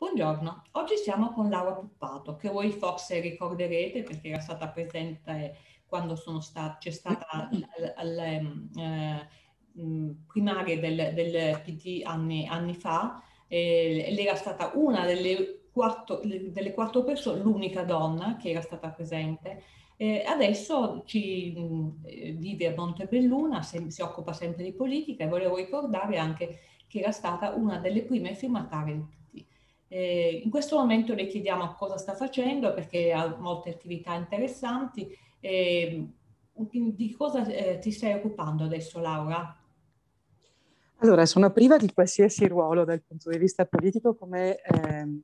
Buongiorno, oggi siamo con Laura Puppato, che voi forse ricorderete perché era stata presente quando c'è stata mm. alle ehm, eh, mm, primarie del, del PD anni, anni fa, eh, era stata una delle quattro, delle quattro persone, l'unica donna che era stata presente. Eh, adesso ci, mm, vive a Montebelluna, se, si occupa sempre di politica e volevo ricordare anche che era stata una delle prime firmatarie eh, in questo momento le chiediamo cosa sta facendo perché ha molte attività interessanti. Eh, di cosa eh, ti stai occupando adesso Laura? Allora, sono priva di qualsiasi ruolo dal punto di vista politico, come ehm,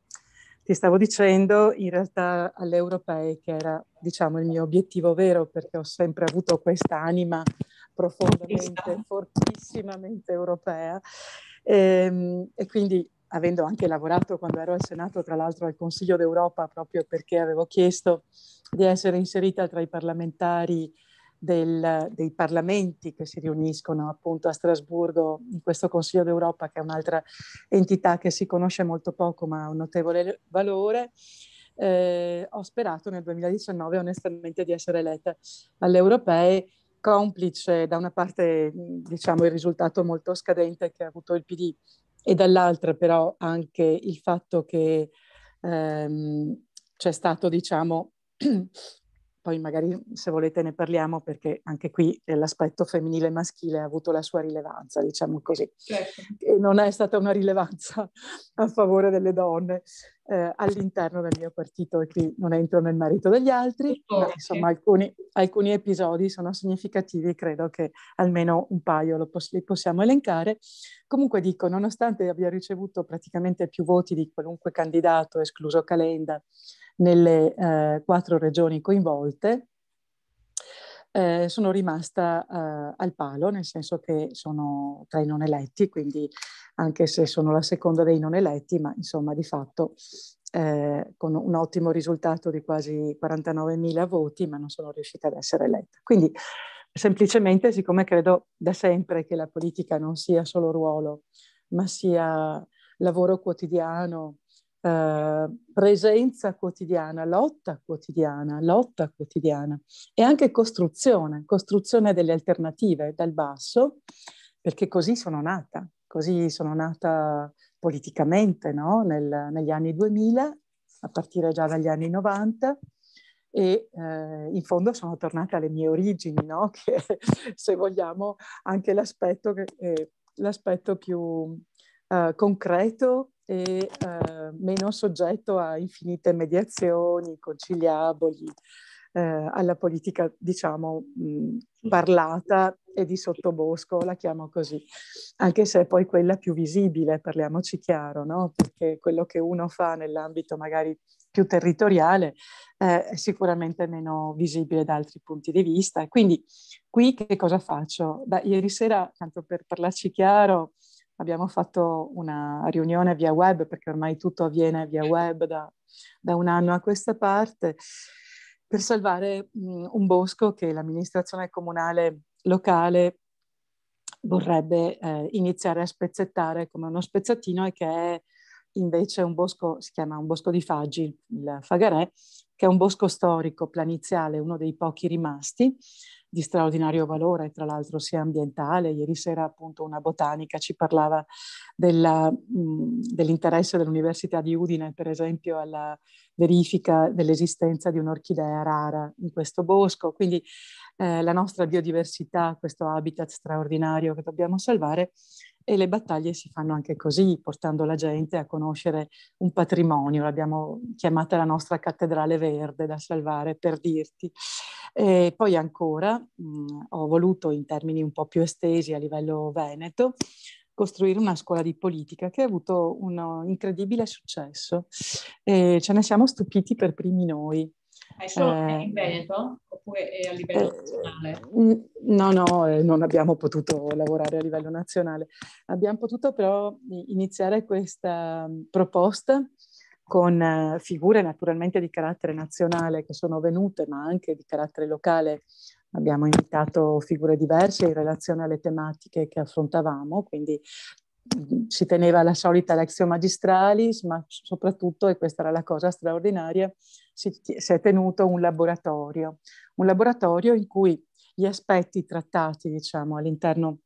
ti stavo dicendo, in realtà alle europee, che era diciamo, il mio obiettivo vero, perché ho sempre avuto questa anima profondamente, fortissimamente europea. E, ehm, e, quindi avendo anche lavorato quando ero al Senato, tra l'altro al Consiglio d'Europa, proprio perché avevo chiesto di essere inserita tra i parlamentari del, dei parlamenti che si riuniscono appunto a Strasburgo in questo Consiglio d'Europa, che è un'altra entità che si conosce molto poco ma ha un notevole valore. Eh, ho sperato nel 2019 onestamente di essere eletta alle europee, complice da una parte diciamo il risultato molto scadente che ha avuto il PD e dall'altra però anche il fatto che ehm, c'è stato, diciamo, poi magari mhmm, se volete ne parliamo perché anche qui eh, l'aspetto femminile e maschile ha avuto la sua rilevanza, diciamo così, certo. e non è stata una rilevanza a favore delle donne eh, all'interno del mio partito e qui non entro nel merito degli altri, oh, ma insomma alcuni, alcuni, episodi sono significativi, credo che almeno un paio poss- li possiamo elencare. Comunque dico, nonostante abbia ricevuto praticamente più voti di qualunque candidato, escluso Calenda, nelle eh, quattro regioni coinvolte, eh, sono rimasta eh, al palo, nel senso che sono tra i non eletti, quindi anche se sono la seconda dei non eletti, ma insomma di fatto eh, con un ottimo risultato di quasi 49.000 voti, ma non sono riuscita ad essere eletta. Quindi semplicemente, siccome credo da sempre che la politica non sia solo ruolo, ma sia lavoro quotidiano, eh, presenza quotidiana, lotta quotidiana, lotta quotidiana e anche costruzione, costruzione delle alternative dal basso, perché così sono nata, così sono nata politicamente no? Nel, negli anni 2000, a partire già dagli anni 90 e eh, in fondo sono tornata alle mie origini, no? che se vogliamo anche l'aspetto, che, eh, l'aspetto più eh, concreto e eh, meno soggetto a infinite mediazioni, conciliaboli, eh, alla politica, diciamo, mh, parlata e di sottobosco, la chiamo così, anche se è poi quella più visibile, parliamoci chiaro, no? Perché quello che uno fa nell'ambito magari più territoriale eh, è sicuramente meno visibile da altri punti di vista. Quindi qui che cosa faccio? Da ieri sera, tanto per parlarci chiaro, abbiamo fatto una riunione via web, perché ormai tutto avviene via web da, da un anno a questa parte, per salvare mh, un bosco che l'amministrazione comunale locale vorrebbe eh, iniziare a spezzettare come uno spezzatino e che è invece un bosco, si chiama un bosco di faggi, il Fagarè, che è un bosco storico, planiziale, uno dei pochi rimasti, di straordinario valore, tra l'altro sia ambientale. Ieri sera appunto una botanica ci parlava della, mh, dell'interesse dell'Università di Udine, per esempio, alla verifica dell'esistenza di un'orchidea rara in questo bosco. Quindi eh, la nostra biodiversità, questo habitat straordinario che dobbiamo salvare, e le battaglie si fanno anche così, portando la gente a conoscere un patrimonio, l'abbiamo chiamata la nostra cattedrale verde da salvare per dirti. E poi ancora mh, mm, ho voluto in termini un po' più estesi a livello veneto costruire una scuola di politica che ha avuto un incredibile successo e ce ne siamo stupiti per primi noi. Hai solo eh, in Veneto oppure eh, a livello eh, nazionale? No, no, eh, non abbiamo potuto lavorare a livello nazionale. Abbiamo potuto però iniziare questa mm, proposta con figure naturalmente di carattere nazionale che sono venute, ma anche di carattere locale. Abbiamo invitato figure diverse in relazione alle tematiche che affrontavamo, quindi mm, si teneva la solita lezione magistralis, ma soprattutto, e questa era la cosa straordinaria, si, si è tenuto un laboratorio, un laboratorio in cui gli aspetti trattati diciamo, all'interno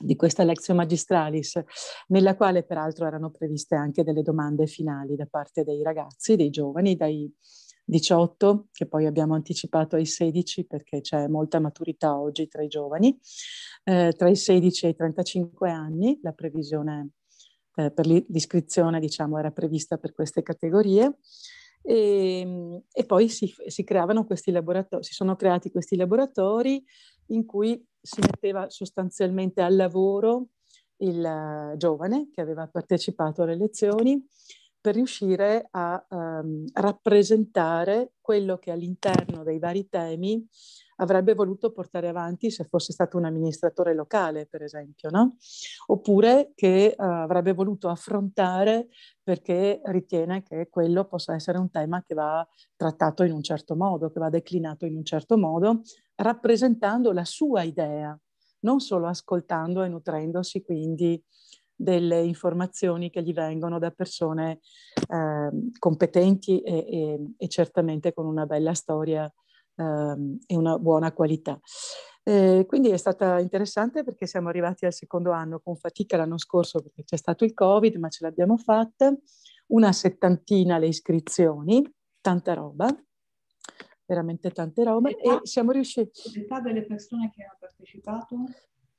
di questa lezione magistralis, nella quale peraltro erano previste anche delle domande finali da parte dei ragazzi, dei giovani, dai 18, che poi abbiamo anticipato ai 16 perché c'è molta maturità oggi tra i giovani, eh, tra i 16 e i 35 anni, la previsione eh, per l'iscrizione diciamo, era prevista per queste categorie e, ehm, e poi si, si, creavano questi laboratori, si sono creati questi laboratori in cui si metteva sostanzialmente al lavoro il eh, giovane che aveva partecipato alle lezioni per riuscire a um, rappresentare quello che all'interno dei vari temi avrebbe voluto portare avanti se fosse stato un amministratore locale, per esempio, no? oppure che uh, avrebbe voluto affrontare perché ritiene che quello possa essere un tema che va trattato in un certo modo, che va declinato in un certo modo, rappresentando la sua idea, non solo ascoltando e nutrendosi quindi delle informazioni che gli vengono da persone eh, competenti e, e, e, certamente con una bella storia Ehm, e una buona qualità. Eh, quindi è stata interessante perché siamo arrivati al secondo anno con fatica l'anno scorso perché c'è stato il Covid, ma ce l'abbiamo fatta, una settantina le iscrizioni, tanta roba, veramente tante robe e siamo riusciti... L'età delle persone che hanno partecipato?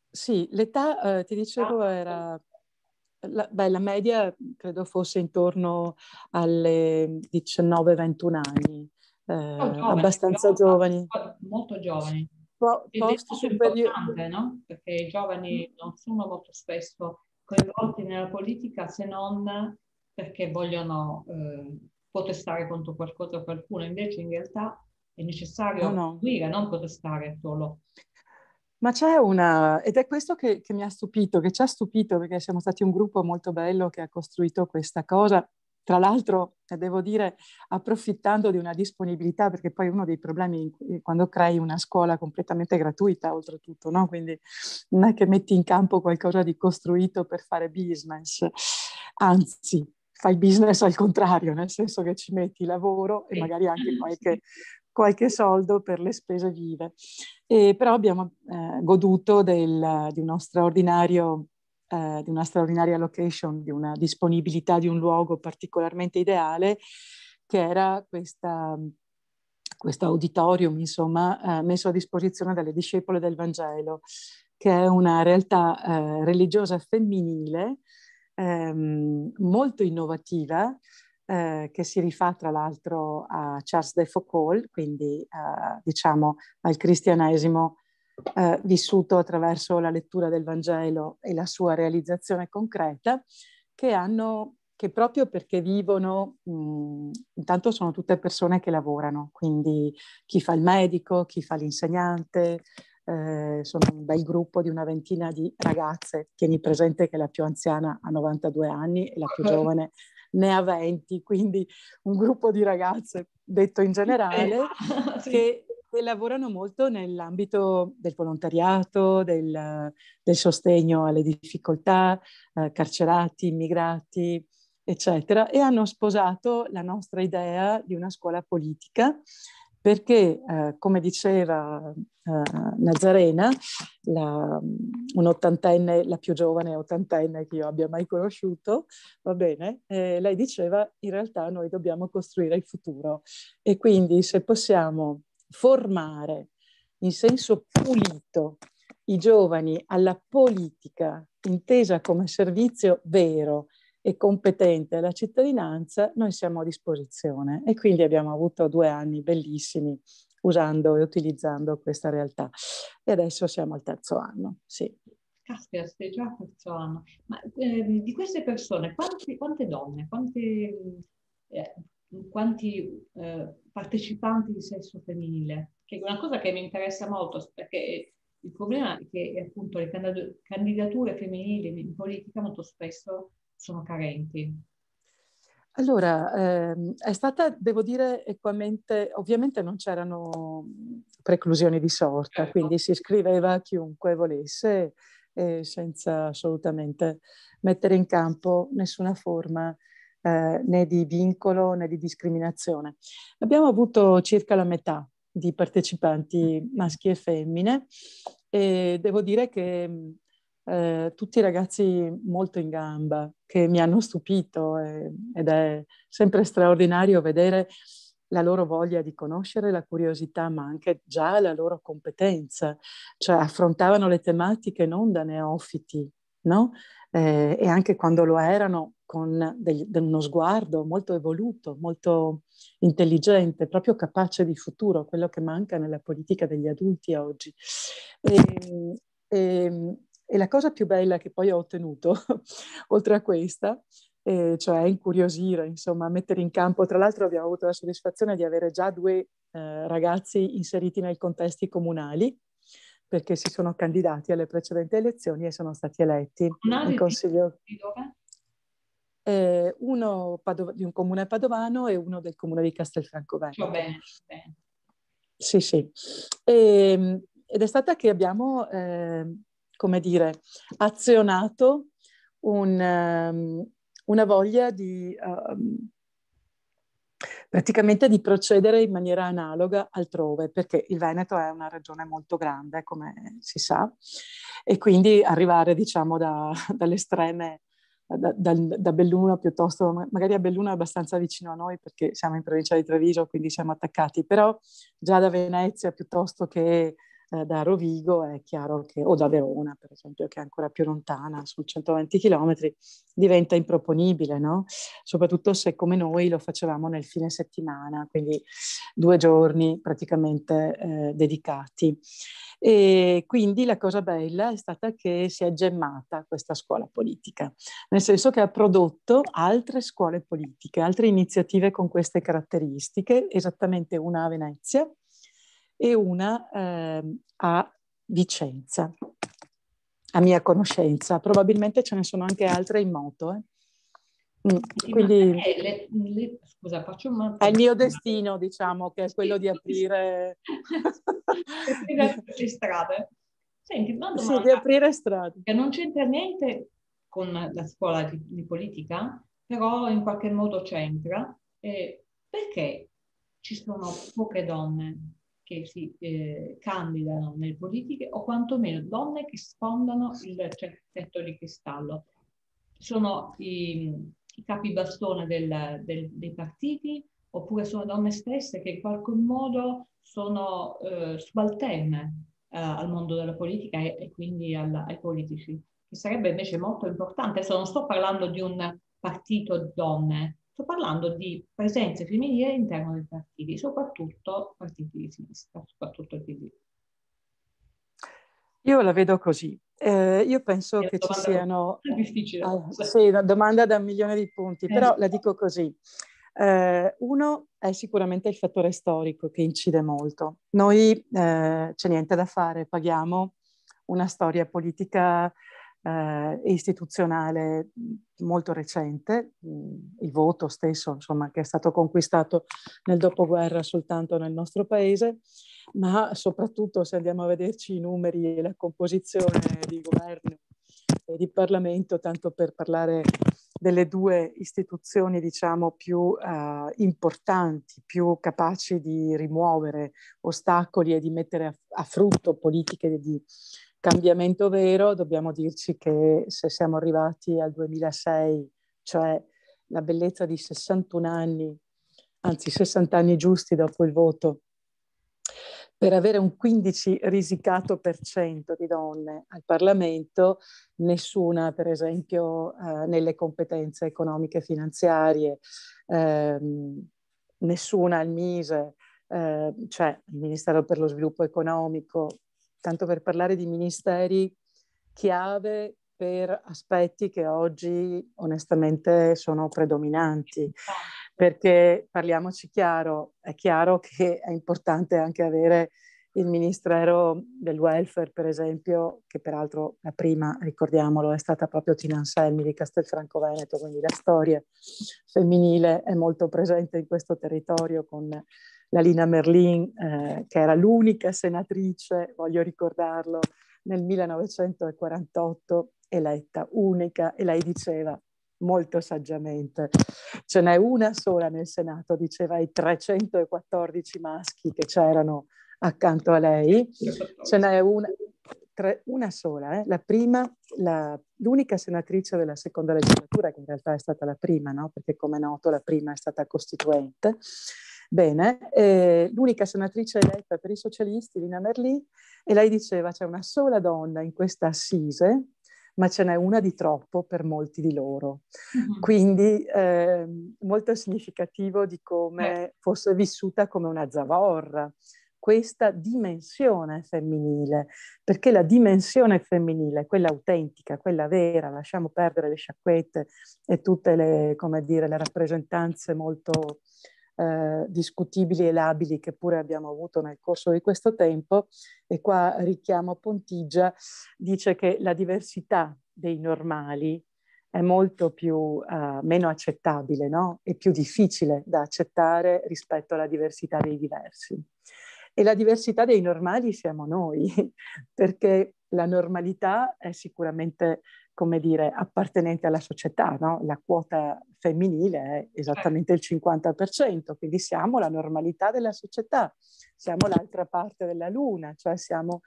Sì, l'età, eh, ti dicevo, ah, era... La, beh, la media credo fosse intorno alle 19-21 anni eh, oh, giovane, giovani. Molto giovani. Po- post superiore. No? Perché i giovani mm. non sono molto spesso coinvolti nella politica se non perché vogliono eh, protestare contro qualcosa o qualcuno, invece in realtà è necessario no, no. non protestare solo. Ma c'è una, ed è questo che, che, mi ha stupito, che ci ha stupito perché siamo stati un gruppo molto bello che ha costruito questa cosa tra l'altro, eh, devo dire, approfittando di una disponibilità, perché poi uno dei problemi eh, quando crei una scuola completamente gratuita, oltretutto, no? quindi non è che metti in campo qualcosa di costruito per fare business, anzi fai business al contrario, nel senso che ci metti lavoro e magari anche qualche qualche soldo per le spese vive. E però abbiamo eh, goduto del, di uno straordinario eh, di una straordinaria location, di una disponibilità di un luogo particolarmente ideale, che era questa, questo auditorium, insomma, eh, messo a disposizione dalle discepole del Vangelo, che è una realtà eh, religiosa femminile ehm, molto innovativa, eh, che si rifà tra l'altro a Charles de Foucault, quindi eh, diciamo al cristianesimo eh, vissuto attraverso la lettura del Vangelo e la sua realizzazione concreta, che, hanno, che proprio perché vivono, mh, intanto sono tutte persone che lavorano, quindi chi fa il medico, chi fa l'insegnante, eh, sono un bel gruppo di una ventina di ragazze, tieni presente che la più anziana ha 92 anni e la più giovane ne ha 20, quindi un gruppo di ragazze, detto in generale, sì. che che lavorano molto nell'ambito del volontariato, del, del sostegno alle difficoltà, eh, carcerati, immigrati, eccetera, e hanno sposato la nostra idea di una scuola politica perché, eh, come diceva eh, Nazarena, la, un'ottantenne, la più giovane ottantenne che io abbia mai conosciuto, va bene, eh, lei diceva in realtà noi dobbiamo costruire il futuro e quindi se possiamo formare in senso pulito i giovani alla politica intesa come servizio vero e competente alla cittadinanza, noi siamo a disposizione e quindi abbiamo avuto due anni bellissimi usando e utilizzando questa realtà. E adesso siamo al terzo anno, sì. Caspita, sei già al terzo anno. Ma eh, di queste persone, quante, quante donne, quante, eh, quanti eh, partecipanti di sesso femminile, che è una cosa che mi interessa molto perché il problema è che appunto le candidature femminili in politica molto spesso sono carenti. Allora, ehm, è stata, devo dire, equamente, ovviamente non c'erano preclusioni di sorta, certo. quindi si iscriveva chiunque volesse eh, senza assolutamente mettere in campo nessuna forma eh, né di vincolo né di discriminazione. Abbiamo avuto circa la metà di partecipanti mm. maschi e femmine e devo dire che eh, tutti ragazzi molto in gamba che mi hanno stupito eh, ed è sempre straordinario vedere la loro voglia di conoscere, la curiosità, ma anche già la loro competenza, cioè affrontavano le tematiche non da neofiti, no? eh, e anche quando lo erano con degli, uno sguardo molto evoluto, molto intelligente, proprio capace di futuro, quello che manca nella politica degli adulti oggi. E, ehm, e, ehm, e la cosa più bella che poi ho ottenuto, oltre a questa, eh, cioè incuriosire, insomma, mettere in campo, tra l'altro abbiamo avuto la soddisfazione di avere già due eh, ragazzi inseriti nei contesti comunali, perché si sono candidati alle precedenti elezioni e sono stati eletti. Il consiglio Eh, uno Padova, di un comune padovano e uno del comune di Castelfranco Veneto. Va bene, bene. Sì, sì. E, ehm, ed è stata che abbiamo, eh, come dire, azionato un, um, una voglia di... Um, praticamente di procedere in maniera analoga altrove, perché il Veneto è una regione molto grande, come si sa, e quindi arrivare diciamo da, dalle estreme, da, da, da, Belluno piuttosto, magari a Belluno è abbastanza vicino a noi perché siamo in provincia di Treviso, quindi siamo attaccati, però già da Venezia piuttosto che eh, da Rovigo è chiaro che, o da Verona per esempio, che è ancora più lontana, sono 120 km, diventa improponibile, no? Soprattutto se come noi lo facevamo nel fine settimana, quindi due giorni praticamente eh, dedicati. E quindi la cosa bella è stata che si è gemmata questa scuola politica, nel senso che ha prodotto altre scuole politiche, altre iniziative con queste caratteristiche, esattamente una a Venezia, e una eh, a Vicenza, a mia conoscenza. Probabilmente ce ne sono anche altre in moto. Eh. Mm, quindi eh, le, le, scusa, faccio un è il mio destino, diciamo, che è quello di aprire le strade. Senti, una domanda, sì, di aprire strade. Che non c'entra niente con la scuola di, di politica, però in qualche modo c'entra. Eh, perché ci sono poche donne che si eh, candidano nelle politiche o quantomeno donne che sfondano il certo tetto di cristallo. Sono i, i bastone del, del, dei partiti oppure sono donne stesse che in qualche modo sono eh, subalterne eh, al mondo della politica e, e quindi al, ai politici, che sarebbe invece molto importante. Adesso non sto parlando di un partito donne, Sto parlando di presenze femminili all'interno dei partiti, soprattutto partiti di sinistra, soprattutto il PD. Io la vedo così. Eh, io penso che ci siano... È difficile. Eh, sì, una domanda da un milione di punti, eh. però la dico così. Eh, uno è sicuramente il fattore storico che incide molto. Noi eh, c'è niente da fare, paghiamo una storia politica eh, istituzionale molto recente, mm, il voto stesso insomma, che è stato conquistato nel dopoguerra soltanto nel nostro paese, ma soprattutto se andiamo a vederci i numeri e la composizione di governo e di Parlamento, tanto per parlare delle due istituzioni diciamo più eh, importanti, più capaci di rimuovere ostacoli e di mettere a, a frutto politiche di, cambiamento vero, dobbiamo dirci che se siamo arrivati al 2006, cioè la bellezza di 61 anni, anzi 60 anni giusti dopo il voto, per avere un 15 risicato per cento di donne al Parlamento, nessuna per esempio eh, nelle competenze economiche e finanziarie, ehm, nessuna al MISE, eh, cioè il Ministero per lo Sviluppo Economico, tanto per parlare di ministeri chiave per aspetti che oggi onestamente sono predominanti, perché parliamoci chiaro, è chiaro che è importante anche avere il Ministero del Welfare, per esempio, che peraltro la prima, ricordiamolo, è stata proprio Tina Anselmi di Castelfranco Veneto, quindi la storia femminile è molto presente in questo territorio con la Lina Merlin, eh, che era l'unica senatrice, voglio ricordarlo, nel 1948 eletta, unica, e lei diceva molto saggiamente, ce n'è una sola nel Senato, diceva ai 314 maschi che c'erano accanto a lei, ce n'è una, tre, una sola, eh? la prima, la, l'unica senatrice della seconda legislatura, che in realtà è stata la prima, no? perché come noto la prima è stata costituente, Bene, eh, l'unica senatrice eletta per i socialisti, Lina Merlì, e lei diceva c'è una sola donna in questa assise, ma ce n'è una di troppo per molti di loro. Mm-hmm. Quindi eh, molto significativo di come eh. fosse vissuta come una zavorra questa dimensione femminile, perché la dimensione femminile, quella autentica, quella vera, lasciamo perdere le sciacquette e tutte le, dire, le rappresentanze molto eh, discutibili e labili che pure abbiamo avuto nel corso di questo tempo, e qua richiamo Pontigia, dice che la diversità dei normali è molto più, eh, meno accettabile, no? È più difficile da accettare rispetto alla diversità dei diversi. E la diversità dei normali siamo noi, perché la normalità è sicuramente come dire, appartenenti alla società, no? la quota femminile è esattamente il 50%, quindi siamo la normalità della società, siamo l'altra parte della luna, cioè siamo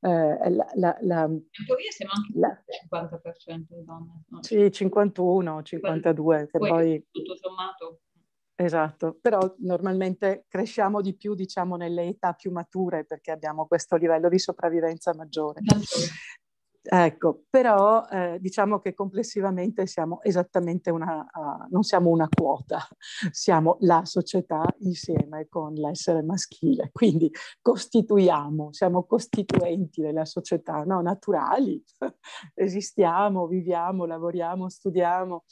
eh, la, la, la, In teoria siamo anche il 50% di donne. No? Sì, 51, 52, che poi, poi... Tutto sommato... Esatto, però normalmente cresciamo di più, diciamo, nelle età più mature perché abbiamo questo livello di sopravvivenza maggiore. Ecco, però eh, diciamo che complessivamente siamo esattamente una, uh, non siamo una quota, siamo la società insieme con l'essere maschile, quindi costituiamo, siamo costituenti della società, no? naturali, esistiamo, viviamo, lavoriamo, studiamo,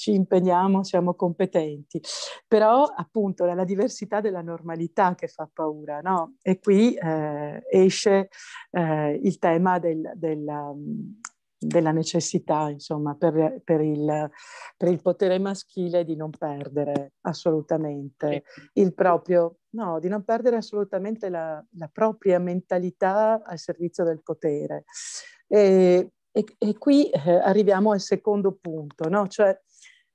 ci impegniamo, siamo competenti. Però appunto è la diversità della normalità che fa paura, no? E qui eh, esce eh, il tema del, del, um, della necessità, insomma, per, per, il, per, il, potere maschile di non perdere assolutamente il proprio, no, di non perdere assolutamente la, la propria mentalità al servizio del potere. E, e, e, qui eh, arriviamo al secondo punto, no? cioè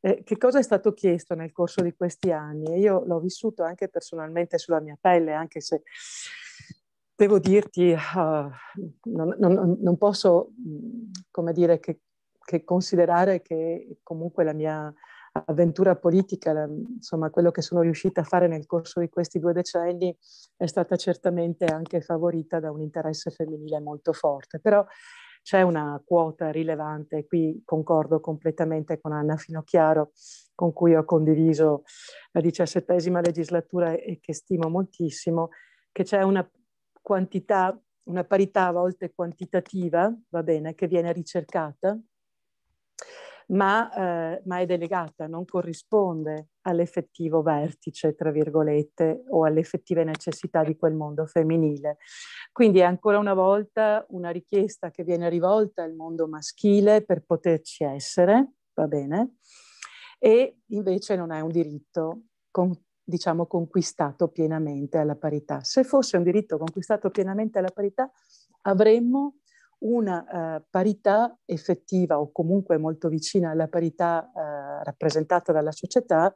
eh, che cosa è stato chiesto nel corso di questi anni? Io l'ho vissuto anche personalmente sulla mia pelle, anche se devo dirti, uh, non, non, non, posso, mm, come dire, che, che, considerare che comunque la mia avventura politica, la, insomma, quello che sono riuscita a fare nel corso di questi due decenni è stata certamente anche favorita da un interesse femminile molto forte. Però c'è una quota rilevante, qui concordo completamente con Anna Finocchiaro, con cui ho condiviso la diciassettesima legislatura e che stimo moltissimo, che c'è una quantità, una parità a volte quantitativa, va bene, che viene ricercata ma, eh, ma è delegata, non corrisponde all'effettivo vertice, tra virgolette, o alle effettive necessità di quel mondo femminile. Quindi è ancora una volta una richiesta che viene rivolta al mondo maschile per poterci essere, va bene, e invece non è un diritto con, diciamo, conquistato pienamente alla parità. Se fosse un diritto conquistato pienamente alla parità, avremmo una uh, parità effettiva o comunque molto vicina alla parità uh, rappresentata dalla società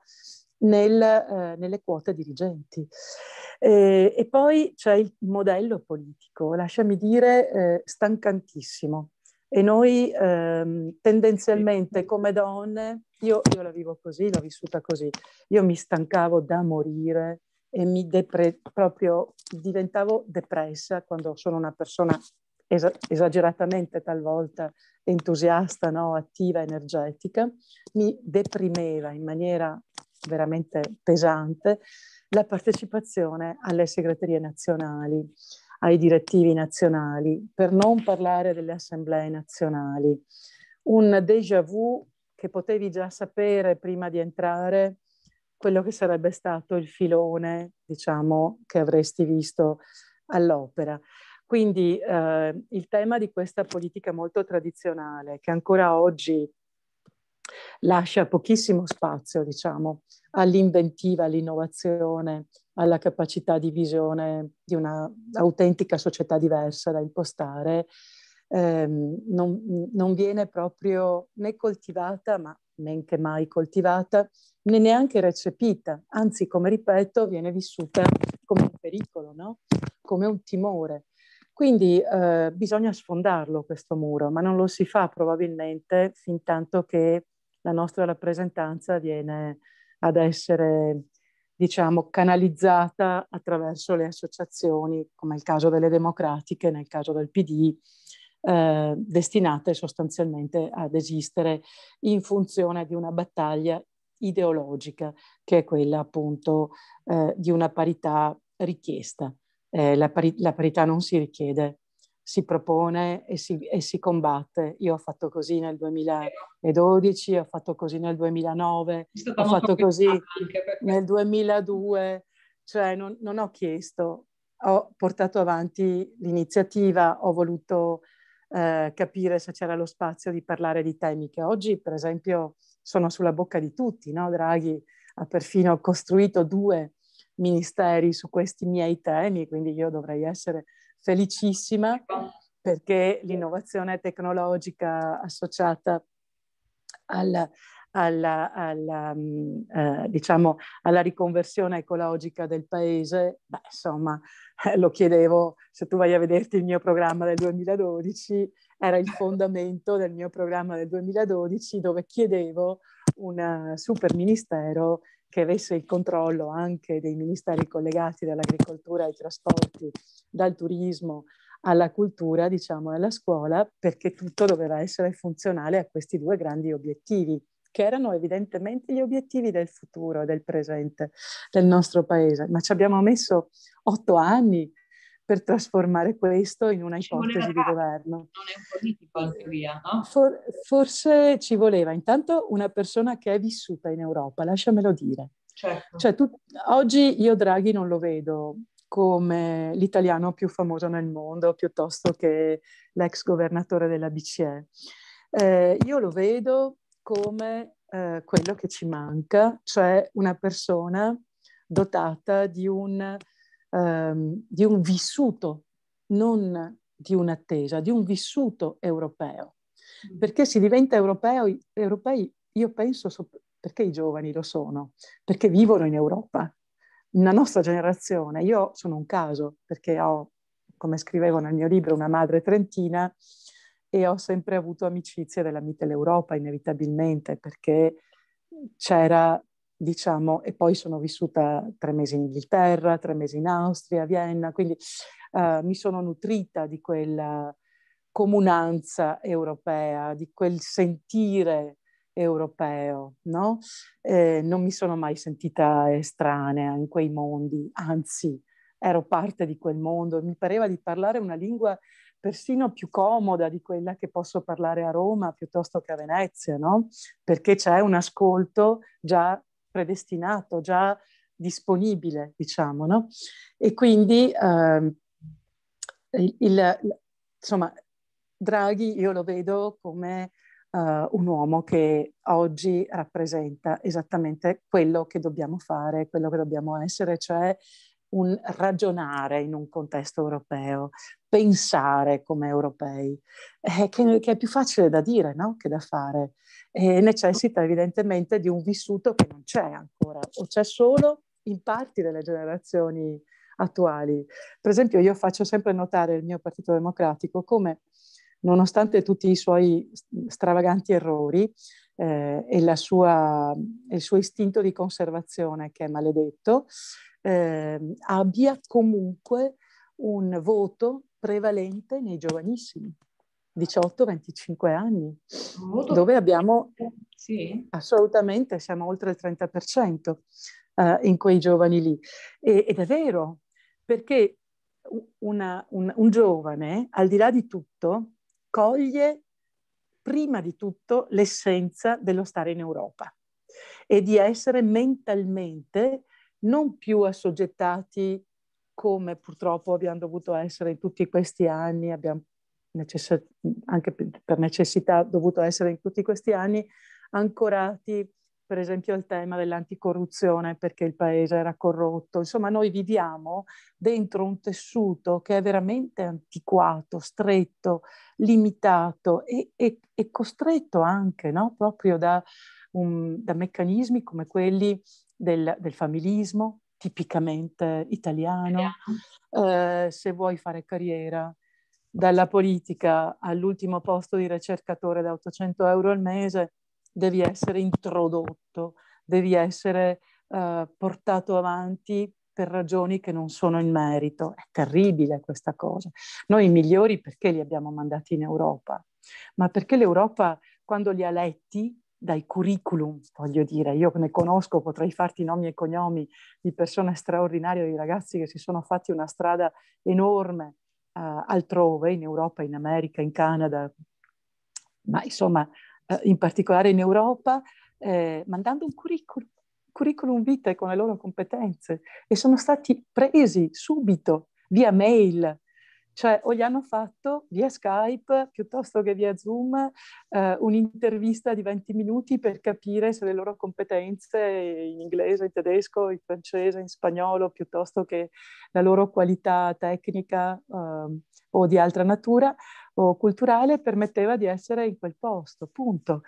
nel, uh, nelle quote dirigenti. Eh, e poi c'è il modello politico, lasciami dire, eh, stancantissimo. E noi ehm, tendenzialmente come donne, io, io la vivo così, l'ho vissuta così, io mi stancavo da morire e mi depre- proprio diventavo depressa quando sono una persona es- esageratamente talvolta entusiasta, no? attiva, energetica, mi deprimeva in maniera veramente pesante la partecipazione alle segreterie nazionali, ai direttivi nazionali, per non parlare delle assemblee nazionali. Un déjà vu che potevi già sapere prima di entrare quello che sarebbe stato il filone, diciamo, che avresti visto all'opera. Quindi eh, il tema di questa politica molto tradizionale, che ancora oggi lascia pochissimo spazio, diciamo, all'inventiva, all'innovazione, alla capacità di visione di un'autentica società diversa da impostare, ehm, non, non, viene proprio né coltivata, ma men che mai coltivata, né neanche recepita, anzi, come ripeto, viene vissuta come un pericolo, no? come un timore. Quindi eh, bisogna sfondarlo questo muro, ma non lo si fa probabilmente fin tanto che la nostra rappresentanza viene ad essere diciamo, canalizzata attraverso le associazioni, come il caso delle democratiche, nel caso del PD, eh, destinate sostanzialmente ad esistere in funzione di una battaglia ideologica, che è quella appunto eh, di una parità richiesta eh, la, pari- la, parità non si richiede, si propone e si, e si, combatte. Io ho fatto così nel 2012, ho fatto così nel 2009, ho fatto così nel 2002, cioè non, non ho chiesto, ho portato avanti l'iniziativa, ho voluto eh, capire se c'era lo spazio di parlare di temi che oggi, per esempio, sono sulla bocca di tutti. No? Draghi ha perfino costruito due ministeri su questi miei temi, quindi io dovrei essere felicissima perché l'innovazione tecnologica associata alla, alla, alla, um, eh, diciamo, alla riconversione ecologica del paese, beh, insomma, eh, lo chiedevo, se tu vai a vederti il mio programma del 2012, era il fondamento del mio programma del 2012 dove chiedevo un eh, super ministero che avesse il controllo anche dei ministeri collegati dall'agricoltura ai trasporti, dal turismo alla cultura, diciamo, e alla scuola, perché tutto doveva essere funzionale a questi due grandi obiettivi, che erano evidentemente gli obiettivi del futuro, del presente, del nostro paese. Ma ci abbiamo messo otto anni per trasformare questo in una ipotesi di governo. Non è un politico in teoria, no? For, forse ci voleva intanto una persona che è vissuta in Europa, lasciamelo dire. Certo. Cioè, tu, oggi io Draghi non lo vedo come l'italiano più famoso nel mondo, piuttosto che l'ex governatore della BCE. Eh, io lo vedo come eh, quello che ci manca, cioè una persona dotata di un ehm, di un vissuto, non di un'attesa, di un vissuto europeo. Mm. Perché si diventa europeo, europei, io penso, perché i giovani lo sono? Perché vivono in Europa. La nostra generazione, io sono un caso, perché ho, come scrivevo nel mio libro, una madre trentina e ho sempre avuto amicizie della Mitteleuropa, inevitabilmente, perché c'era diciamo, e poi sono vissuta tre mesi in Inghilterra, tre mesi in Austria, a Vienna, quindi eh, mi sono nutrita di quella comunanza europea, di quel sentire europeo, no? Eh, non mi sono mai sentita estranea in quei mondi, anzi ero parte di quel mondo e mi pareva di parlare una lingua persino più comoda di quella che posso parlare a Roma piuttosto che a Venezia, no? Perché c'è un ascolto già predestinato, già disponibile, diciamo, no? E quindi eh, il, il, insomma, Draghi io lo vedo come eh, un uomo che oggi rappresenta esattamente quello che dobbiamo fare, quello che dobbiamo essere, cioè un ragionare in un contesto europeo, pensare come europei, eh, che, che, è più facile da dire no? che da fare. E necessita evidentemente di un vissuto che non c'è ancora o c'è solo in parti delle generazioni attuali. Per esempio io faccio sempre notare il mio Partito Democratico come nonostante tutti i suoi stravaganti errori eh, e sua, il suo istinto di conservazione che è maledetto, eh, abbia comunque un voto prevalente nei giovanissimi, 18-25 anni, Molto dove abbiamo sì. assolutamente, siamo oltre il 30% eh, in quei giovani lì. E, ed è vero, perché una, un, un giovane, al di là di tutto, coglie prima di tutto l'essenza dello stare in Europa e di essere mentalmente non più assoggettati come purtroppo abbiamo dovuto essere in tutti questi anni, abbiamo necess- anche per necessità dovuto essere in tutti questi anni, ancorati per esempio al tema dell'anticorruzione perché il paese era corrotto. Insomma, noi viviamo dentro un tessuto che è veramente antiquato, stretto, limitato e, e, e costretto anche no? proprio da, un, da meccanismi come quelli del, del familismo, tipicamente italiano, Eh, se vuoi fare carriera dalla politica all'ultimo posto di ricercatore da 800 euro al mese, devi essere introdotto, devi essere eh, portato avanti per ragioni che non sono in merito. È terribile questa cosa. Noi i migliori perché li abbiamo mandati in Europa? Ma perché l'Europa, quando li ha letti, dai curriculum, voglio dire, io ne conosco, potrei farti nomi e cognomi di persone straordinarie, di ragazzi che si sono fatti una strada enorme uh, altrove, in Europa, in America, in Canada, ma insomma uh, in particolare in Europa, eh, mandando un curriculum, curriculum vitae con le loro competenze e sono stati presi subito via mail, cioè, o gli hanno fatto via Skype piuttosto che via Zoom eh, un'intervista di 20 minuti per capire se le loro competenze in inglese, in tedesco, in francese, in spagnolo, piuttosto che la loro qualità tecnica eh, o di altra natura o culturale permetteva di essere in quel posto, punto.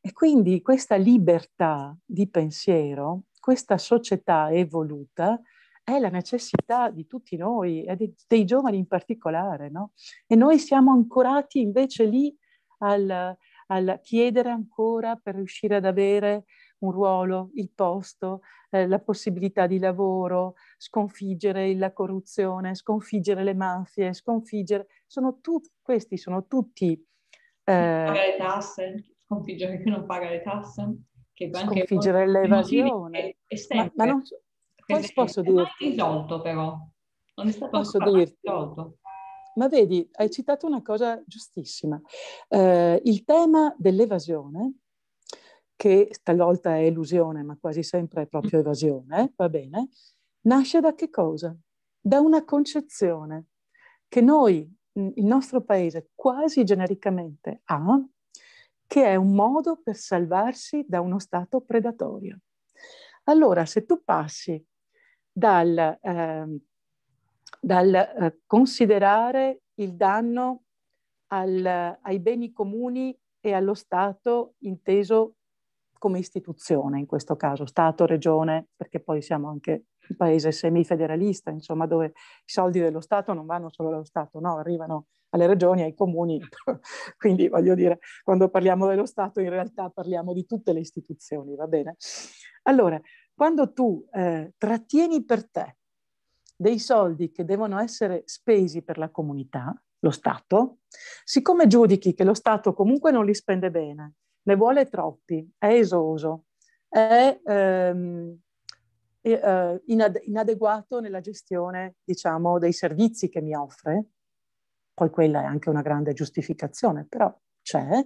E quindi questa libertà di pensiero, questa società evoluta, è la necessità di tutti noi, e dei, dei giovani in particolare, no? E noi siamo ancorati invece lì al, al chiedere ancora per riuscire ad avere un ruolo, il posto, eh, la possibilità di lavoro, sconfiggere la corruzione, sconfiggere le mafie, sconfiggere... Sono tutti questi sono tutti... Eh, pagare le tasse, sconfiggere chi non paga le tasse. Che sconfiggere l'evasione. È, è ma, ma, non, poi posso dirti... risolto però, non è stato posso dirti... risolto. Ma vedi, hai citato una cosa giustissima. Eh, il tema dell'evasione, che talvolta è illusione, ma quasi sempre è proprio evasione, va bene, nasce da che cosa? Da una concezione che noi, mm, il nostro paese, quasi genericamente ha, che è un modo per salvarsi da uno Stato predatorio. Allora, se tu passi dal, eh, dal eh, considerare il danno al, ai beni comuni e allo Stato inteso come istituzione, in questo caso Stato, Regione, perché poi siamo anche un paese semifederalista, insomma, dove i soldi dello Stato non vanno solo allo Stato, no, arrivano alle regioni, ai comuni. Quindi voglio dire, quando parliamo dello Stato in realtà parliamo di tutte le istituzioni, va bene? Allora, quando tu eh, trattieni per te dei soldi che devono essere spesi per la comunità, lo Stato, siccome giudichi che lo Stato comunque non li spende bene, ne vuole troppi, è esoso, è ehm, eh, inadeguato nella gestione, diciamo, dei servizi che mi offre, poi quella è anche una grande giustificazione, però c'è,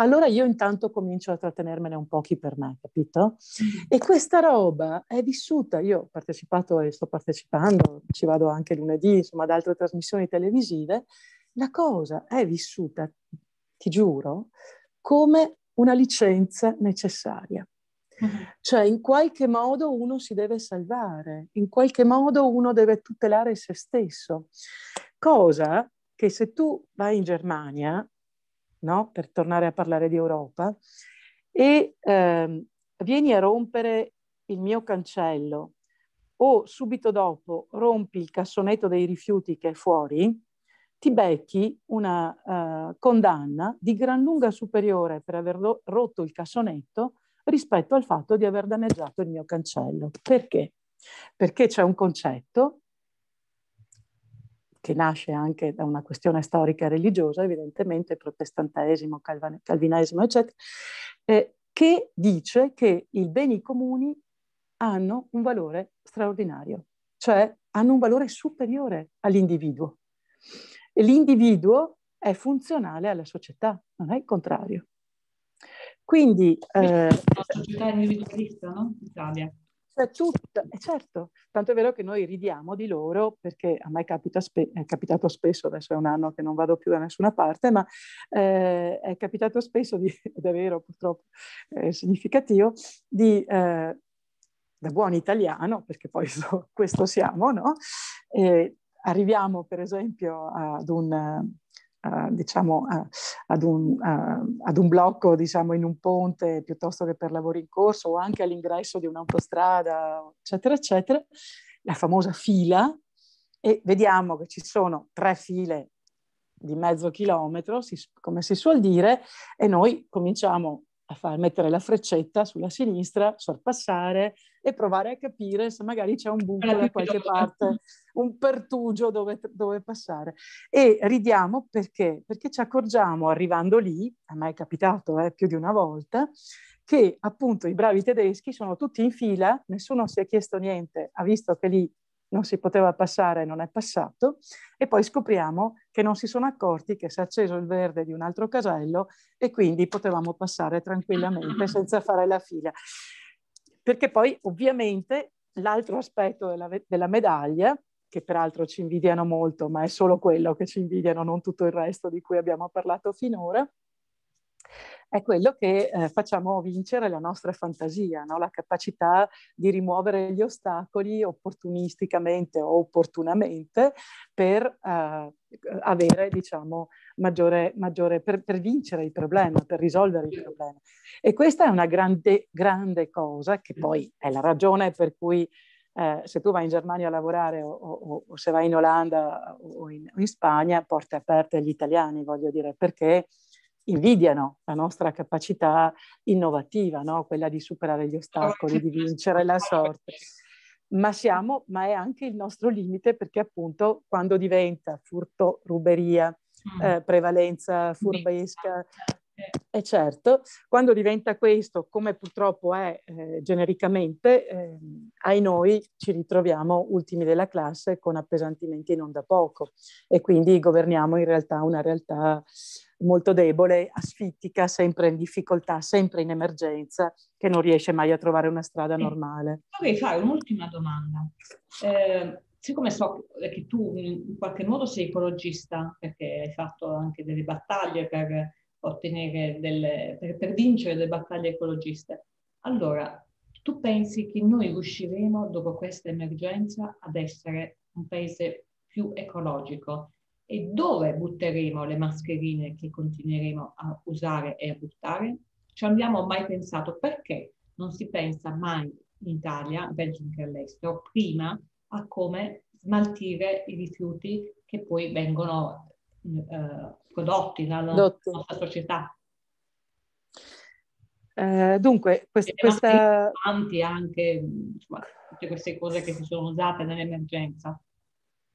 allora io intanto comincio a trattenermene un pochi per me, capito? E questa roba è vissuta, io ho partecipato e sto partecipando, ci vado anche lunedì, insomma, ad altre trasmissioni televisive, la cosa è vissuta, ti giuro, come una licenza necessaria. Mm-hmm. Cioè, in qualche modo uno si deve salvare, in qualche modo uno deve tutelare se stesso. Cosa che se tu vai in Germania no? per tornare a parlare di Europa, e ehm, vieni a rompere il mio cancello o subito dopo rompi il cassonetto dei rifiuti che è fuori, ti becchi una uh, condanna di gran lunga superiore per aver ro- rotto il cassonetto rispetto al fatto di aver danneggiato il mio cancello. Perché? Perché c'è un concetto che nasce anche da una questione storica e religiosa, evidentemente, protestantesimo, calvinesimo, eccetera, eh, che dice che i beni comuni hanno un valore straordinario, cioè hanno un valore superiore all'individuo. E l'individuo è funzionale alla società, non è il contrario. Quindi... Eh, la società individualista, no? Italia. C'è tutto, eh, certo, tanto è vero che noi ridiamo di loro perché a me capita spe- è capitato spesso, adesso è un anno che non vado più da nessuna parte, ma eh, è capitato spesso, di, ed è vero purtroppo è significativo, di eh, da buon italiano, perché poi so, questo siamo, no? E arriviamo per esempio ad un uh, diciamo, uh, ad, un, eh, ad, un, blocco diciamo, in un ponte piuttosto che per lavori in corso o anche all'ingresso di un'autostrada, eccetera, eccetera, la famosa fila e vediamo che ci sono tre file di mezzo chilometro, si, come si suol dire, e noi cominciamo a far mettere la freccetta sulla sinistra, sorpassare e provare a capire se magari c'è un buco da qualche parte, un pertugio dove, dove, passare. E ridiamo perché? Perché ci accorgiamo arrivando lì, a me è capitato eh, più di una volta, che appunto i bravi tedeschi sono tutti in fila, nessuno si è chiesto niente, ha visto che lì non si poteva passare e non è passato, e poi scopriamo che non si sono accorti che si è acceso il verde di un altro casello e quindi potevamo passare tranquillamente senza fare la fila. Perché poi ovviamente l'altro aspetto della, della medaglia che peraltro ci invidiano molto, ma è solo quello che ci invidiano, non tutto il resto di cui abbiamo parlato finora, è quello che eh, facciamo vincere la nostra fantasia, no? la capacità di rimuovere gli ostacoli opportunisticamente o opportunamente per eh, avere, diciamo, maggiore, maggiore per, per, vincere il problema, per risolvere il problema. E questa è una grande, grande cosa che poi è la ragione per cui eh, se tu vai in Germania a lavorare o, o, o se vai in Olanda o in, o in Spagna, porte aperte agli italiani, voglio dire, perché invidiano la nostra capacità innovativa, no? quella di superare gli ostacoli, di vincere la sorte. Ma, siamo, ma è anche il nostro limite perché appunto quando diventa furto, ruberia, mm. eh, prevalenza furbesca, e eh, certo, quando diventa questo, come purtroppo è eh, genericamente, eh, ai noi ci ritroviamo ultimi della classe con appesantimenti non da poco e quindi governiamo in realtà una realtà molto debole, asfittica, sempre in difficoltà, sempre in emergenza, che non riesce mai a trovare una strada eh, normale. Vorrei fare un'ultima domanda. Eh, siccome so che tu in qualche modo sei ecologista, perché hai fatto anche delle battaglie per, delle, per, per vincere delle battaglie ecologiste, allora tu pensi che noi riusciremo dopo questa emergenza ad essere un paese più ecologico? e dove butteremo le mascherine che continueremo a usare e a buttare? Ci abbiamo mai pensato perché non si pensa mai in Italia, penso anche all'estero, prima a come smaltire i rifiuti che poi vengono eh, prodotti dalla Dotto. nostra società. Eh, dunque, quest- questa... Tanti anche, insomma, tutte queste cose che si sono usate nell'emergenza.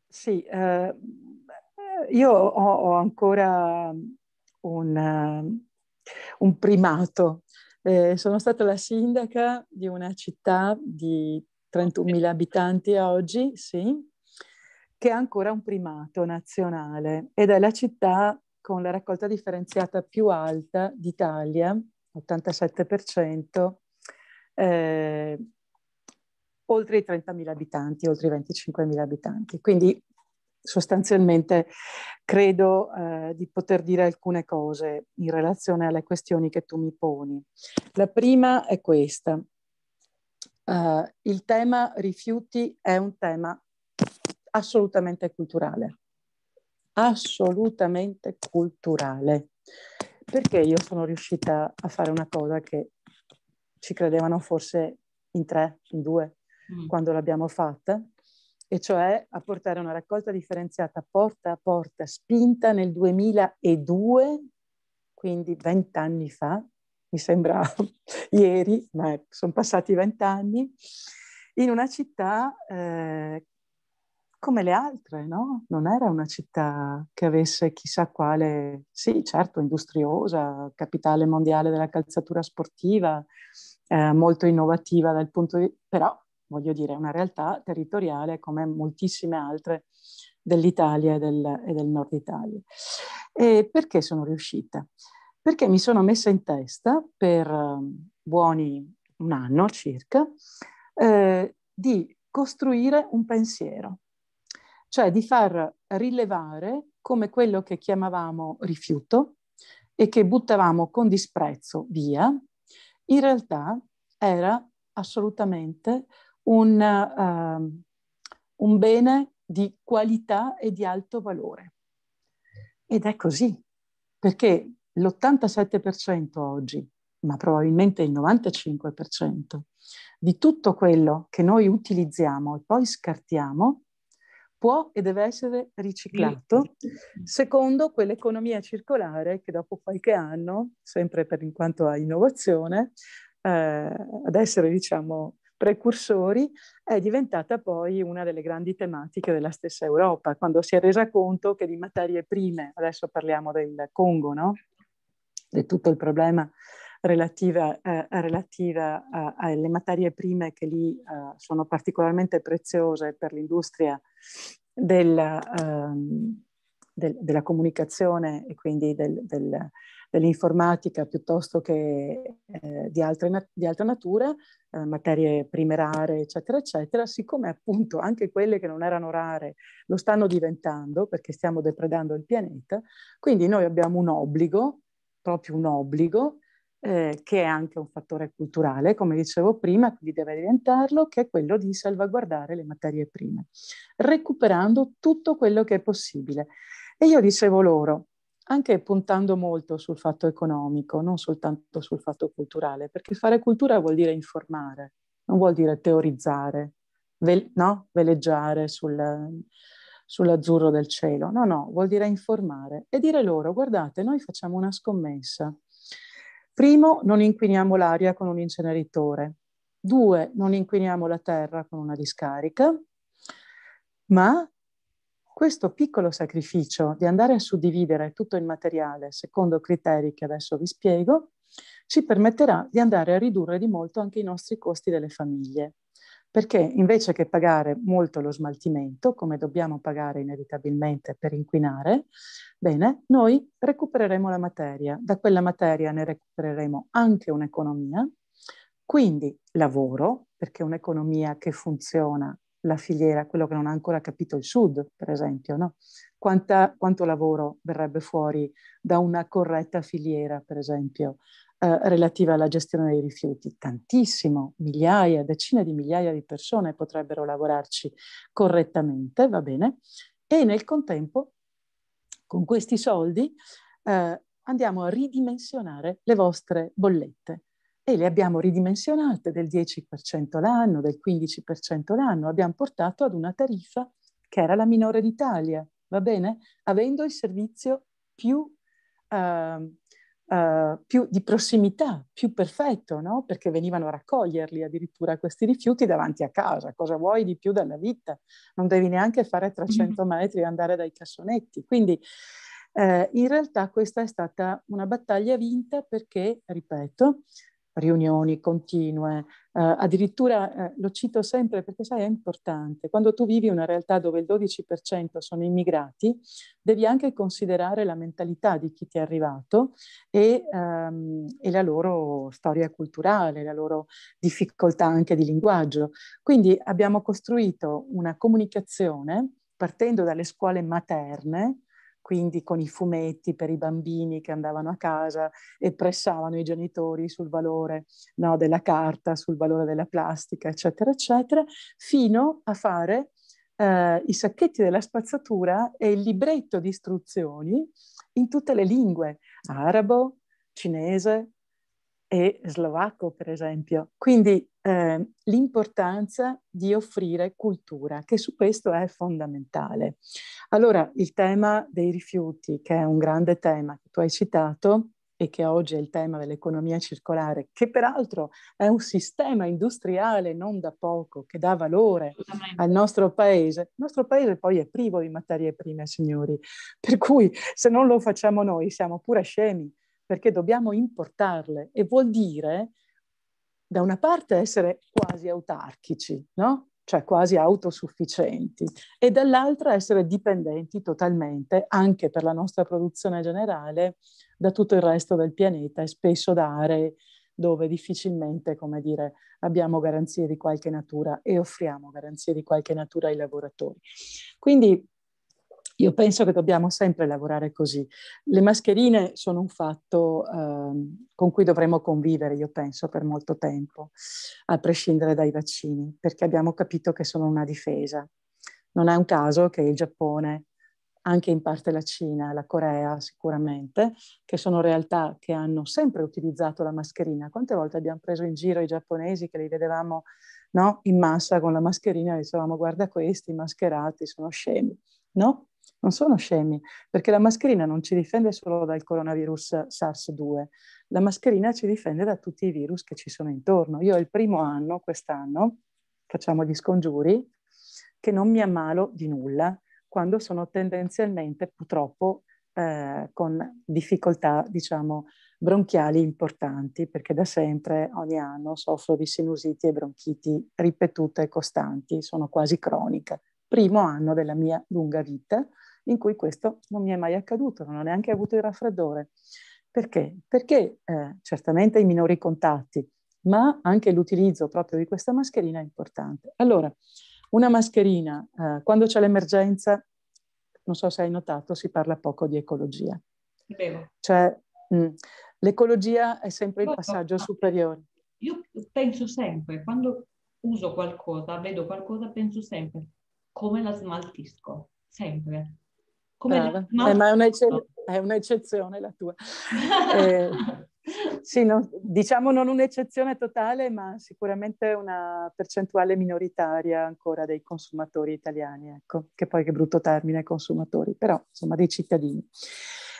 Sì, eh, io ho, ho ancora un, un primato. Eh, sono stata la sindaca di una città di 31.000 abitanti oggi, sì, che ha ancora un primato nazionale ed è la città con la raccolta differenziata più alta d'Italia, 87%, eh, oltre i 30.000 abitanti, oltre i 25.000 abitanti. Quindi sostanzialmente credo eh, di poter dire alcune cose in relazione alle questioni che tu mi poni. La prima è questa. Uh, il tema rifiuti è un tema assolutamente culturale, assolutamente culturale, perché io sono riuscita a fare una cosa che ci credevano forse in tre, in due, mm. quando l'abbiamo fatta, e cioè a portare una raccolta differenziata porta a porta, spinta nel 2002, quindi vent'anni fa, mi sembra ieri, ma sono passati vent'anni, in una città eh, come le altre, no? Non era una città che avesse chissà quale, sì, certo, industriosa, capitale mondiale della calzatura sportiva, eh, molto innovativa dal punto di vista, però voglio dire, è una realtà territoriale come moltissime altre dell'Italia e del, e del nord Italia. E perché sono riuscita? Perché mi sono messa in testa per ehm, buoni un anno circa eh, di costruire un pensiero, cioè di far rilevare come quello che chiamavamo rifiuto e che buttavamo con disprezzo via, in realtà era assolutamente un, uh, un bene di qualità e di alto valore. Ed è così, perché l'87% oggi, ma probabilmente il 95% di tutto quello che noi utilizziamo e poi scartiamo, può e deve essere riciclato secondo quell'economia circolare che dopo qualche anno, sempre per in quanto a innovazione, eh, ad essere diciamo precursori, è diventata poi una delle grandi tematiche della stessa Europa, quando si è resa conto che di materie prime, adesso parliamo del Congo, no? di tutto il problema relativa, eh, relativa a, eh, alle materie prime che lì eh, sono particolarmente preziose per l'industria della, eh, del, della comunicazione e quindi del, del dell'informatica piuttosto che eh, di, altre, di, altra natura, eh, materie prime rare, eccetera, eccetera, siccome appunto anche quelle che non erano rare lo stanno diventando perché stiamo depredando il pianeta, quindi noi abbiamo un obbligo, proprio un obbligo, eh, che è anche un fattore culturale, come dicevo prima, quindi deve diventarlo, che è quello di salvaguardare le materie prime, recuperando tutto quello che è possibile. E io dicevo loro, anche puntando molto sul fatto economico, non soltanto sul fatto culturale, perché fare cultura vuol dire informare, non vuol dire teorizzare, ve- no? veleggiare sul, sull'azzurro del cielo, no, no, vuol dire informare e dire loro, guardate, noi facciamo una scommessa. Primo, non inquiniamo l'aria con un inceneritore. Due, non inquiniamo la terra con una discarica, ma questo piccolo sacrificio di andare a suddividere tutto il materiale secondo criteri che adesso vi spiego, ci permetterà di andare a ridurre di molto anche i nostri costi delle famiglie, perché invece che pagare molto lo smaltimento, come dobbiamo pagare inevitabilmente per inquinare, bene, noi recupereremo la materia, da quella materia ne recupereremo anche un'economia, quindi lavoro, perché un'economia che funziona la filiera, quello che non ha ancora capito il Sud, per esempio, no? Quanta, quanto lavoro verrebbe fuori da una corretta filiera, per esempio, eh, relativa alla gestione dei rifiuti? Tantissimo, migliaia, decine di migliaia di persone potrebbero lavorarci correttamente, va bene? E nel contempo, con questi soldi, eh, andiamo a ridimensionare le vostre bollette e le abbiamo ridimensionate del 10% l'anno, del 15% l'anno, abbiamo portato ad una tariffa che era la minore d'Italia, va bene? Avendo il servizio più, uh, uh, più di prossimità, più perfetto, no? Perché venivano a raccoglierli addirittura questi rifiuti davanti a casa, cosa vuoi di più dalla vita? Non devi neanche fare 300 mm-hmm. metri e andare dai cassonetti, quindi... Eh, in realtà questa è stata una battaglia vinta perché, ripeto, riunioni continue, eh, addirittura eh, lo cito sempre perché sai è importante, quando tu vivi una realtà dove il 12% sono immigrati, devi anche considerare la mentalità di chi ti è arrivato e, ehm, e la loro storia culturale, la loro difficoltà anche di linguaggio. Quindi abbiamo costruito una comunicazione partendo dalle scuole materne quindi con i fumetti per i bambini che andavano a casa e pressavano i genitori sul valore no, della carta, sul valore della plastica, eccetera, eccetera, fino a fare eh, i sacchetti della spazzatura e il libretto di istruzioni in tutte le lingue, arabo, cinese, e slovacco, per esempio. Quindi eh, l'importanza di offrire cultura, che su questo è fondamentale. Allora, il tema dei rifiuti, che è un grande tema che tu hai citato e che oggi è il tema dell'economia circolare, che peraltro è un sistema industriale non da poco, che dà valore al nostro paese. Il nostro paese poi è privo di materie prime, signori, per cui se non lo facciamo noi siamo pure scemi perché dobbiamo importarle e vuol dire da una parte essere quasi autarchici, no? cioè quasi autosufficienti, e dall'altra essere dipendenti totalmente, anche per la nostra produzione generale, da tutto il resto del pianeta e spesso da aree dove difficilmente, come dire, abbiamo garanzie di qualche natura e offriamo garanzie di qualche natura ai lavoratori. Quindi io penso che dobbiamo sempre lavorare così. Le mascherine sono un fatto eh, con cui dovremo convivere, io penso, per molto tempo, a prescindere dai vaccini, perché abbiamo capito che sono una difesa. Non è un caso che il Giappone, anche in parte la Cina, la Corea sicuramente, che sono realtà che hanno sempre utilizzato la mascherina. Quante volte abbiamo preso in giro i giapponesi che li vedevamo no, in massa con la mascherina e dicevamo guarda questi mascherati sono scemi. No, non sono scemi, perché la mascherina non ci difende solo dal coronavirus SARS-2, la mascherina ci difende da tutti i virus che ci sono intorno. Io il primo anno, quest'anno, facciamo gli scongiuri, che non mi ammalo di nulla, quando sono tendenzialmente, purtroppo, eh, con difficoltà, diciamo, bronchiali importanti, perché da sempre, ogni anno, soffro di sinusiti e bronchiti ripetute e costanti, sono quasi cronica. Primo anno della mia lunga vita, in cui questo non mi è mai accaduto, non ho neanche avuto il raffreddore. Perché? Perché eh, certamente i minori contatti, ma anche l'utilizzo proprio di questa mascherina è importante. Allora, una mascherina, eh, quando c'è l'emergenza, non so se hai notato, si parla poco di ecologia. Vero. Cioè, mh, mm, l'ecologia è sempre il passaggio superiore. Io penso sempre, quando uso qualcosa, vedo qualcosa, penso sempre come la smaltisco, sempre. Come no? eh, ma è, un'ecce- è, un'eccezione la tua. eh, sì, non, diciamo non un'eccezione totale, ma sicuramente una percentuale minoritaria ancora dei consumatori italiani, ecco, che poi che brutto termine consumatori, però insomma dei cittadini.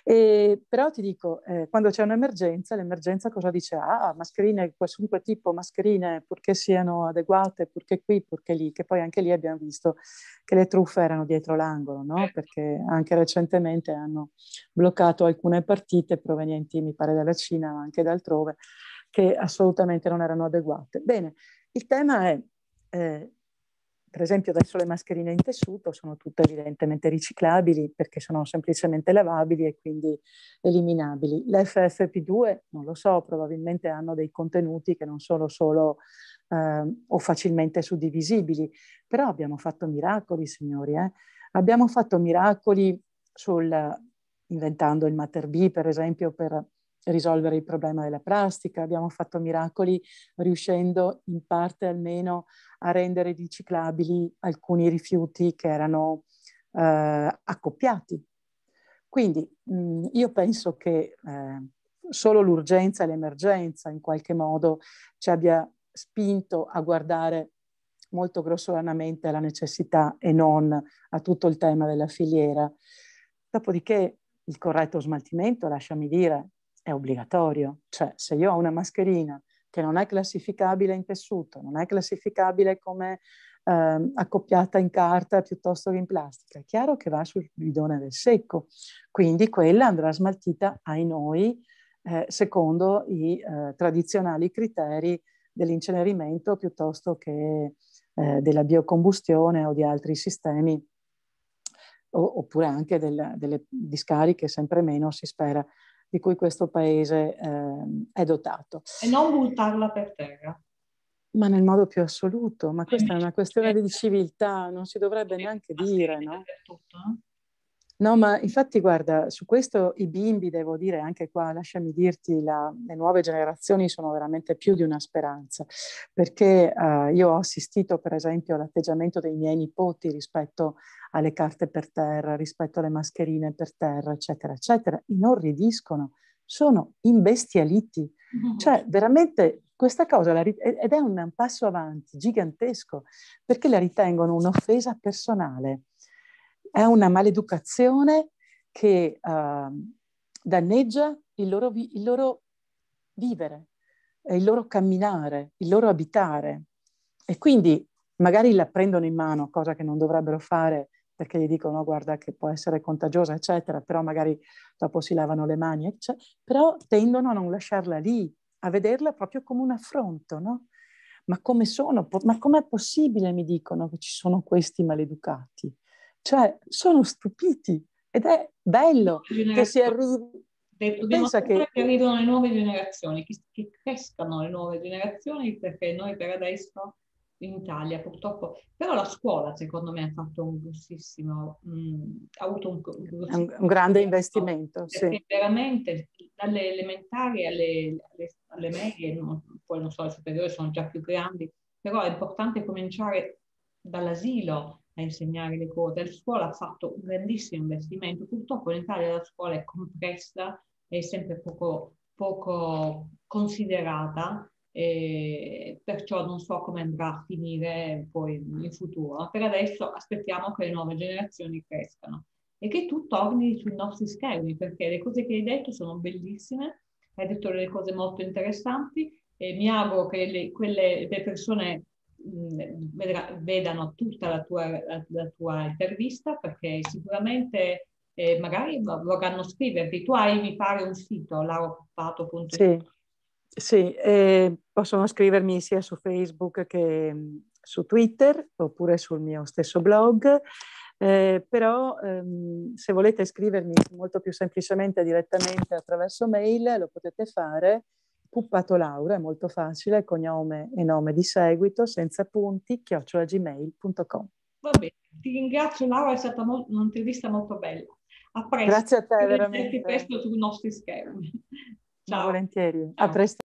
E, però ti dico, eh, quando c'è un'emergenza, l'emergenza cosa dice? Ah, ah mascherine, qualunque tipo, mascherine, purché siano adeguate, purché qui, purché lì, che poi anche lì abbiamo visto che le truffe erano dietro l'angolo, no? Certo. Perché anche recentemente hanno bloccato alcune partite provenienti, mi pare, dalla Cina, ma anche da altrove, che assolutamente non erano adeguate. Bene, il tema è... Eh, per esempio adesso le mascherine in tessuto sono tutte evidentemente riciclabili perché sono semplicemente lavabili e quindi eliminabili. Le FFP2 non lo so, probabilmente hanno dei contenuti che non sono solo eh, o facilmente suddivisibili, però abbiamo fatto miracoli, signori. Eh? Abbiamo fatto miracoli sul, inventando il Mater B, per esempio, per risolvere il problema della plastica, abbiamo fatto miracoli riuscendo in parte almeno a rendere riciclabili alcuni rifiuti che erano eh, accoppiati. Quindi mh, mm, io penso che eh, solo l'urgenza e l'emergenza in qualche modo ci abbia spinto a guardare molto grossolanamente alla necessità e non a tutto il tema della filiera. Dopodiché il corretto smaltimento, lasciami dire, è obbligatorio, cioè se io ho una mascherina che non è classificabile in tessuto, non è classificabile come eh, accoppiata in carta piuttosto che in plastica, è chiaro che va sul bidone del secco, quindi quella andrà smaltita ai noi eh, secondo i eh, tradizionali criteri dell'incenerimento piuttosto che eh, della biocombustione o di altri sistemi oppure anche del, delle discariche sempre meno si spera di cui questo paese eh, è dotato. E non buttarla per terra. Ma nel modo più assoluto, ma questa è una questione di civiltà, non si dovrebbe neanche dire, no? Tutto, no? No, ma infatti guarda, su questo i bimbi, devo dire anche qua, lasciami dirti, la, le nuove generazioni sono veramente più di una speranza, perché eh, io ho assistito per esempio all'atteggiamento dei miei nipoti rispetto alle carte per terra, rispetto alle mascherine per terra, eccetera, eccetera, inorridiscono, sono imbestialiti, mm-hmm. cioè veramente questa cosa la, ed è un passo avanti gigantesco, perché la ritengono un'offesa personale è una maleducazione che uh, danneggia il loro, vi- il loro vivere, il loro camminare, il loro abitare. E quindi magari la prendono in mano, cosa che non dovrebbero fare perché gli dicono guarda che può essere contagiosa, eccetera, però magari dopo si lavano le mani, eccetera, però tendono a non lasciarla lì, a vederla proprio come un affronto, no? Ma come sono? Ma com'è possibile, mi dicono, che ci sono questi maleducati? Cioè, sono stupiti ed è bello che si arrivi... Pensa che... che arrivano le nuove generazioni, che, che crescano le nuove generazioni, perché noi per adesso in Italia purtroppo, però la scuola secondo me ha fatto un grossissimo, mh, ha avuto un, un, un grande investimento. Perché sì. veramente dalle elementari alle, alle, alle medie, non, poi non so, le superiori sono già più grandi, però è importante cominciare dall'asilo, a insegnare le cose. La scuola ha fatto un grandissimo investimento, purtroppo in Italia la scuola è complessa e sempre poco, poco considerata, perciò non so come andrà a finire poi in futuro. Per adesso aspettiamo che le nuove generazioni crescano e che tu torni sui nostri schermi, perché le cose che hai detto sono bellissime, hai detto delle cose molto interessanti e mi auguro che le, quelle, le persone vedano tutta la tua, la, la tua intervista perché sicuramente eh, magari vorranno scriverti. Tu hai, mi pare, un sito, laropappato.it. Sì, sì eh, possono scrivermi sia su Facebook che su Twitter oppure sul mio stesso blog. Eh, però ehm, se volete scrivermi molto più semplicemente direttamente attraverso mail lo potete fare Puppato Laura, è molto facile, cognome e nome di seguito, senza punti, chiocciolagmail.com. Va bene, ti ringrazio Laura, è stata mo- un'intervista molto bella. A presto. Grazie a te, veramente. presto sui nostri schermi. Ciao. Volentieri. Ciao. A presto.